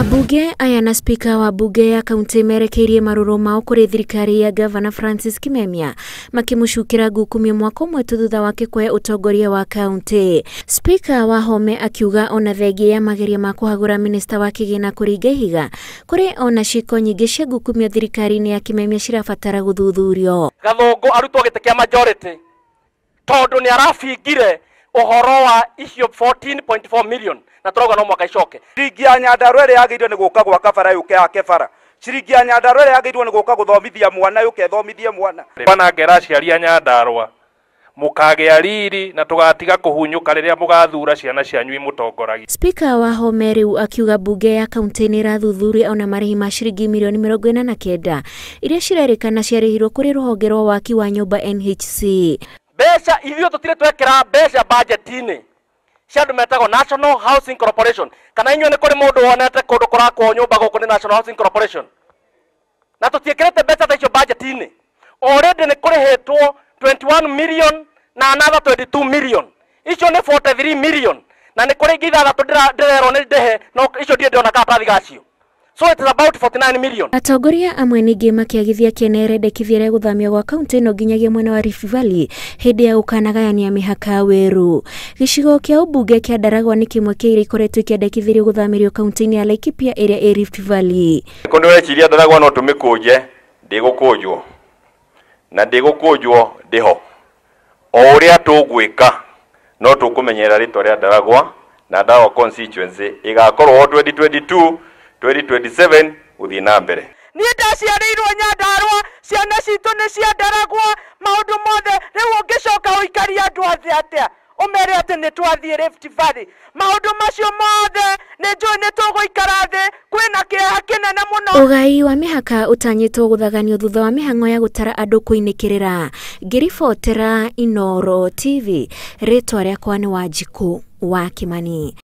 Ambunge aya na spika wa mbunge ya kaunti merekeirie maruru mao kuri thirikari ya gavana Francis Kimemia makimucukira ngukumio mwaka ũmwe tu thutha wake kuoya utongoria wa kaunti. Spika home akiuga ona thengia ya mageria ma kuhagura minista wa kigina kuringa ihiga kuri ona ciiko nyingi cia ngukumio thirikari-ini ya Kimemia cirabatara guthuthurio. Gathungu arutwo gĩtĩ kĩa majority tondu ni arabingire uhoro wa icio 14.4 million na turauga no mwaka icoke ciringi ya nyandarua ĩrĩa yagĩirwo ni gũka gwaka bara yũke yake bara ciringi ya nyandarua ĩrĩa yagĩirwo nĩ gũka gũthomithia mwana yũke ĩthomithie mwana wanangera aciari a nyandarua mukagĩa riri na tugatiga kuhunyuka rĩrĩa mũgathura ciana cianyu imutongoragia. Spika wa Home u akiuga mbunge ya kaunti nĩ ĩrathuthuria ona marĩhi ma ciringi mirioni mĩrongo ĩna na kenda iria cirerĩkana ciarĩhirwo kũrĩ rũhonge rwa waki wa nyũmba NHC mbeca ithuĩ tũtirĩ twekĩra mbeca budgetinĩ cia andũ metagwo National Housing Corporation kana inyuĩ nĩ kũrĩ mũndũ wonete kũndũ kũrakwo nyũmba gũkũ nĩ National Housing Corporation na tũtiĩkĩrĩte mbeca ta icio budgetinĩ already nĩ kũrĩhĩtwo 21 million na another 22 million icio nĩ 43 million na nĩ kũrĩ ingĩ ithathatũ ndĩrerwo nĩ ndĩhe no icio ndirĩ ndĩrona karatathi gacio so it's about 49 million atongoria amwe ningĩ makĩagithia kĩene rĩendekithia rĩa gũthamio gwa kaunti ĩno nginyagia mwena wa Rift Valley hĩndĩ ya gũkanagayania mĩhaka werũ gĩcigo kia ũmbunge kĩa Ndaragwa nĩ kĩmwe kĩa iria ikoretwo ikĩendekithĩrio gũthamĩrio kaunti-inĩ ya Laikipia ĩrĩa ĩ Rift Valley kondo wechiria Ndaragwa no tũmĩkũnje ndĩgũkũnjwo na ndĩgũkũnjwo ndĩho o ũrĩa tũgwĩka no tũkũmenyerera rĩtwa rĩa Ndaragwa na Ndaragwa constituency ĩgakorwo 2022 2027 guthii na mbere niä ndaciarä nyandarwa ciana citå nä ciandaragwo maå ndå mothe rä u å ngä coka å ikaria andå athe atä å mere atä nä twathiä rift valley maå ndå macio mothe nä njå nä tå gå ikara thä kwä na kä eha kä nene må no å gai wa mä haka å gå thaganio thutha wa hang'o ya gũtara andũ kũinĩkĩrĩra ngĩribotera inoro tv rĩtwa rĩakwa nĩ wanjikũ wa kimani